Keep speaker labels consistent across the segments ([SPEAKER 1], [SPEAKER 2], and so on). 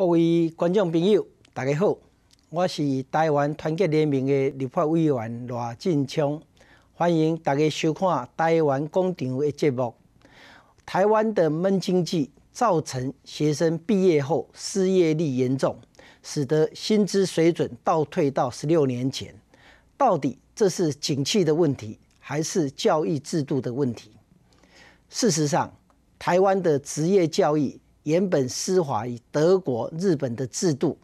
[SPEAKER 1] 各位观众朋友，大家好，我是台湾团结联盟的立法委员赖进昌，欢迎大家收看《台湾工厂的节目。台湾的闷经济造成学生毕业后失业率严重，使得薪资水准倒退到十六年前。到底这是景气的问题，还是教育制度的问题？事实上，台湾的职业教育。原本施华于德国、日本的制度，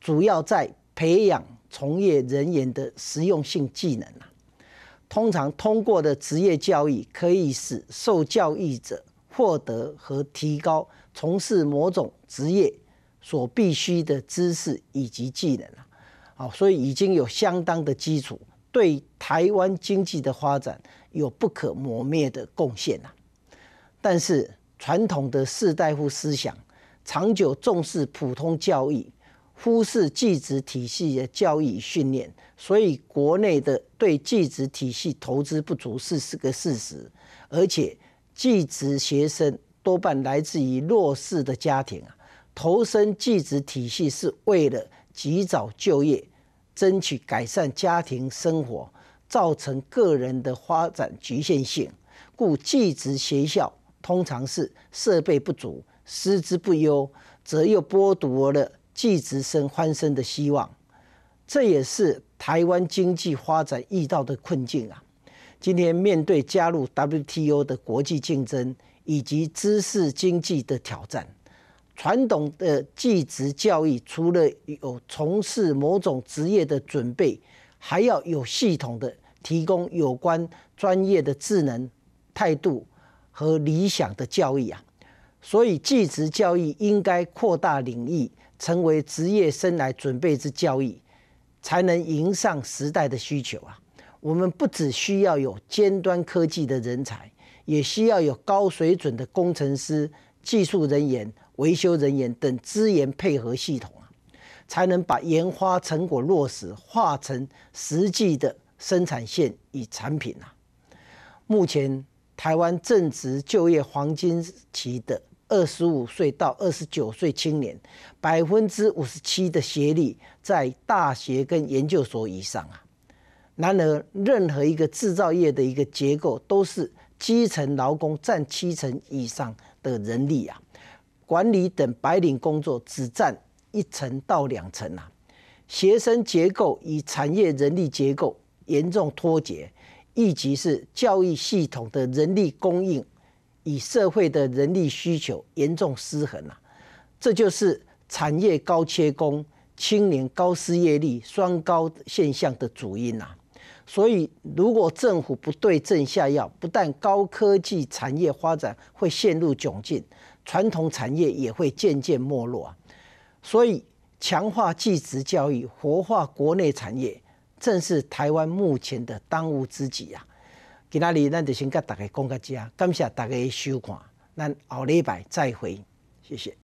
[SPEAKER 1] 主要在培养从业人员的实用性技能啊。通常通过的职业教育，可以使受教育者获得和提高从事某种职业所必须的知识以及技能啊。好，所以已经有相当的基础，对台湾经济的发展有不可磨灭的贡献呐。但是。传统的士大夫思想长久重视普通教育，忽视寄子体系的教育训练，所以国内的对寄子体系投资不足是是个事实。而且寄子学生多半来自于弱势的家庭啊，投身寄子体系是为了及早就业，争取改善家庭生活，造成个人的发展局限性。故寄子学校。通常是设备不足、师资不优，则又剥夺了技职生翻身的希望。这也是台湾经济发展遇到的困境啊！今天面对加入 WTO 的国际竞争以及知识经济的挑战，传统的技职教育除了有从事某种职业的准备，还要有系统的提供有关专业的智能态度。和理想的教育啊，所以技职教育应该扩大领域，成为职业生涯准备之教育，才能迎上时代的需求啊。我们不只需要有尖端科技的人才，也需要有高水准的工程师、技术人员、维修人员等资源配合系统啊，才能把研发成果落实，化成实际的生产线与产品啊。目前。台湾正值就业黄金期的二十五岁到二十九岁青年，百分之五十七的学历在大学跟研究所以上啊。然而，任何一个制造业的一个结构都是基层劳工占七成以上的人力啊，管理等白领工作只占一成到两成啊。学生结构与产业人力结构严重脱节。一级是教育系统的人力供应与社会的人力需求严重失衡啊，这就是产业高切工、青年高失业率双高现象的主因呐。所以，如果政府不对症下药，不但高科技产业发展会陷入窘境，传统产业也会渐渐没落啊。所以，强化技职教育，活化国内产业。正是台湾目前的当务之急啊！今天日咱就先跟大家讲到这，感谢大家收看，咱下礼拜再会，谢谢。